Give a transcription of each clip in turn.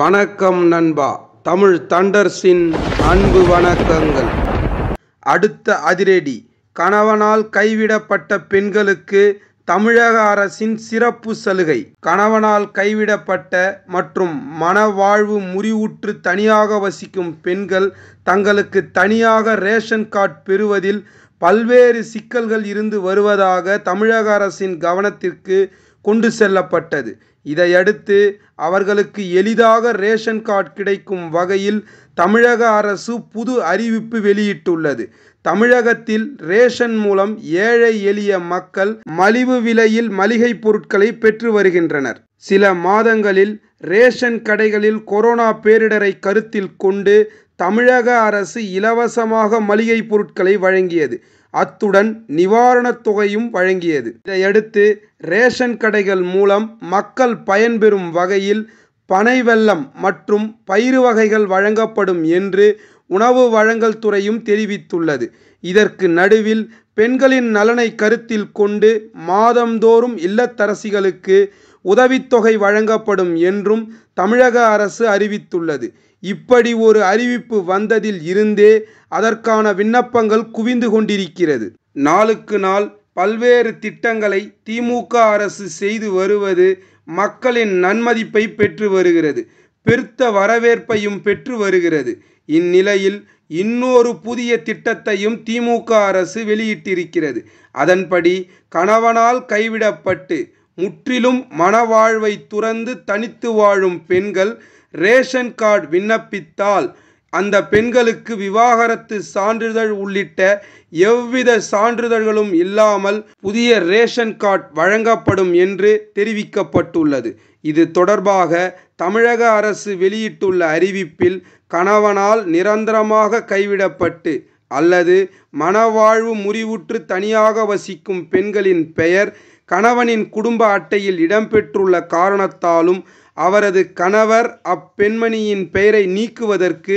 வணக்கம் நண்பா தமிழ் தண்டர்ஸின் அன்பு வணக்கங்கள் அடுத்த அதிரடி கணவனால் கைவிடப்பட்ட பெண்களுக்கு தமிழக அரசின் சிறப்பு சலுகை கணவனால் கைவிடப்பட்ட மற்றும் மனவாழ்வு முறிவுற்று தனியாக வசிக்கும் பெண்கள் தங்களுக்கு தனியாக ரேஷன் கார்டு பெறுவதில் பல்வேறு சிக்கல்கள் இருந்து வருவதாக தமிழக அரசின் கவனத்திற்கு கொண்டு செல்லப்பட்டது இதையடுத்து அவர்களுக்கு எளிதாக ரேஷன் கார்டு கிடைக்கும் வகையில் தமிழக அரசு புது அறிவிப்பு வெளியிட்டுள்ளது தமிழகத்தில் ரேஷன் மூலம் ஏழை எளிய மக்கள் மலிவு விலையில் மளிகை பொருட்களை பெற்று வருகின்றனர் சில மாதங்களில் ரேஷன் கடைகளில் கொரோனா பேரிடரை கருத்தில் கொண்டு தமிழக அரசு இலவசமாக மளிகை பொருட்களை வழங்கியது அத்துடன் நிவாரணத் தொகையும் வழங்கியது இதையடுத்து ரேஷன் கடைகள் மூலம் மக்கள் பயன்பெறும் வகையில் பனை வெல்லம் மற்றும் பயிறு வகைகள் வழங்கப்படும் என்று உணவு வழங்கல் துறையும் தெரிவித்துள்ளது இதற்கு நடுவில் பெண்களின் நலனை கருத்தில் கொண்டு மாதந்தோறும் இல்லத்தரசிகளுக்கு உதவித்தொகை வழங்கப்படும் என்றும் தமிழக அரசு அறிவித்துள்ளது இப்படி ஒரு அறிவிப்பு வந்ததில் இருந்தே அதற்கான விண்ணப்பங்கள் குவிந்து கொண்டிருக்கிறது நாளுக்கு நாள் பல்வேறு திட்டங்களை திமுக அரசு செய்து வருவது மக்களின் நன்மதிப்பை பெற்று வருகிறது பெருத்த வரவேற்பையும் பெற்று வருகிறது இந்நிலையில் இன்னொரு புதிய திட்டத்தையும் திமுக அரசு வெளியிட்டிருக்கிறது அதன்படி கணவனால் கைவிடப்பட்டு முற்றிலும் மனவாழ்வை துறந்து தனித்து வாழும் பெண்கள் ரேஷன் கார்டு விண்ணப்பித்தால் அந்த பெண்களுக்கு விவாகரத்து சான்றிதழ் உள்ளிட்ட எவ்வித சான்றிதழ்களும் இல்லாமல் புதிய ரேஷன் கார்டு வழங்கப்படும் என்று தெரிவிக்கப்பட்டுள்ளது இது தொடர்பாக தமிழக அரசு வெளியிட்டுள்ள அறிவிப்பில் கணவனால் நிரந்தரமாக கைவிடப்பட்டு அல்லது மனவாழ்வு முறிவுற்று தனியாக வசிக்கும் பெண்களின் பெயர் கணவனின் குடும்ப அட்டையில் இடம்பெற்றுள்ள காரணத்தாலும் அவரது கணவர் அப்பெண்மணியின் பெயரை நீக்குவதற்கு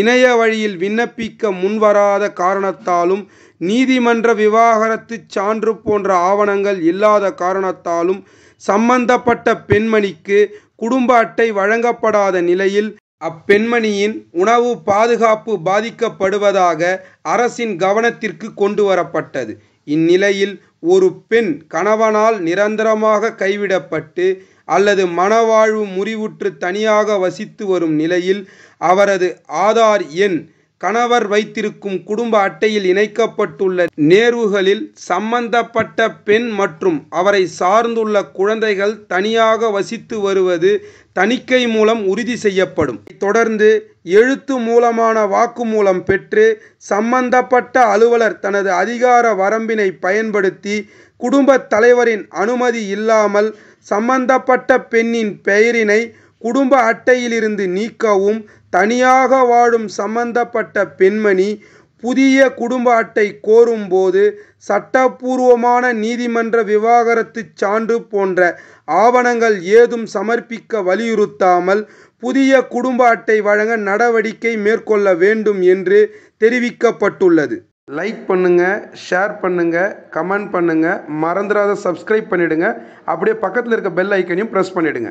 இணைய வழியில் விண்ணப்பிக்க முன்வராத காரணத்தாலும் நீதிமன்ற விவாகரத்து சான்று போன்ற ஆவணங்கள் இல்லாத காரணத்தாலும் சம்பந்தப்பட்ட பெண்மணிக்கு குடும்ப அட்டை வழங்கப்படாத நிலையில் அப்பெண்மணியின் உணவு பாதுகாப்பு பாதிக்கப்படுவதாக அரசின் கவனத்திற்கு கொண்டு வரப்பட்டது. இந்நிலையில் ஒரு பெண் கணவனால் நிரந்தரமாக கைவிடப்பட்டு அல்லது மணவாழ்வு முறிவுற்று தனியாக வசித்து வரும் நிலையில் அவரது ஆதார் எண் கணவர் வைத்திருக்கும் குடும்ப அட்டையில் இணைக்கப்பட்டுள்ள நேர்வுகளில் சம்பந்தப்பட்ட பெண் மற்றும் அவரை சார்ந்துள்ள குழந்தைகள் தனியாக வசித்து வருவது தணிக்கை மூலம் உறுதி செய்யப்படும் தொடர்ந்து எழுத்து மூலமான வாக்குமூலம் பெற்று சம்பந்தப்பட்ட அலுவலர் தனது அதிகார வரம்பினை பயன்படுத்தி குடும்பத் தலைவரின் அனுமதி இல்லாமல் சம்பந்தப்பட்ட பெண்ணின் பெயரினை குடும்ப அட்டையிலிருந்து நீக்கவும் தனியாக வாழும் சம்பந்தப்பட்ட பெண்மணி புதிய குடும்ப அட்டை கோரும்போது சட்டப்பூர்வமான நீதிமன்ற விவாகரத்து சான்று போன்ற ஆவணங்கள் ஏதும் சமர்ப்பிக்க வலியுறுத்தாமல் புதிய குடும்ப அட்டை வழங்க நடவடிக்கை மேற்கொள்ள வேண்டும் என்று தெரிவிக்கப்பட்டுள்ளது லைக் பண்ணுங்கள் ஷேர் பண்ணுங்கள் கமெண்ட் பண்ணுங்கள் மறந்துடாத சப்ஸ்கிரைப் பண்ணிடுங்க அப்படியே பக்கத்தில் இருக்க பெல் ஐக்கனையும் ப்ரெஸ் பண்ணிவிடுங்க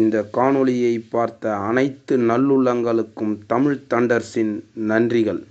இந்த காணொளியை பார்த்த அனைத்து நல்லுள்ளங்களுக்கும் தமிழ் தண்டர்ஸின் நன்றிகள்